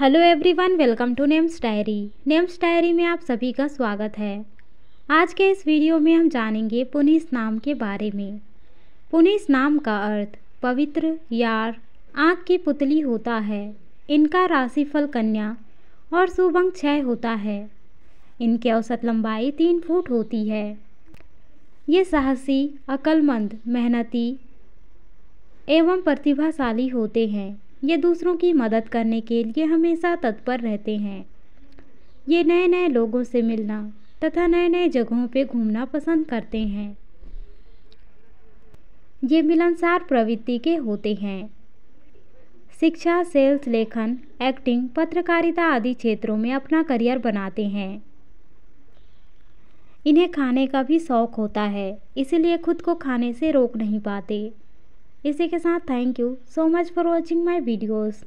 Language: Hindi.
hello everyone welcome to names diary names diary में आप सभी का स्वागत है आज के इस वीडियो में हम जानेंगे पुनिस नाम के बारे में पुनिस नाम का अर्थ पवित्र यार आँख की पुतली होता है इनका राशिफल कन्या और सुबंग छः होता है इनकी औसत लंबाई तीन फुट होती है ये साहसी अकलमंद मेहनती एवं प्रतिभाशाली होते हैं ये दूसरों की मदद करने के लिए हमेशा तत्पर रहते हैं ये नए नए लोगों से मिलना तथा नए नए जगहों पर घूमना पसंद करते हैं ये मिलनसार प्रवृत्ति के होते हैं शिक्षा सेल्स लेखन एक्टिंग पत्रकारिता आदि क्षेत्रों में अपना करियर बनाते हैं इन्हें खाने का भी शौक होता है इसलिए खुद को खाने से रोक नहीं पाते इसी के साथ thank you so much for watching my videos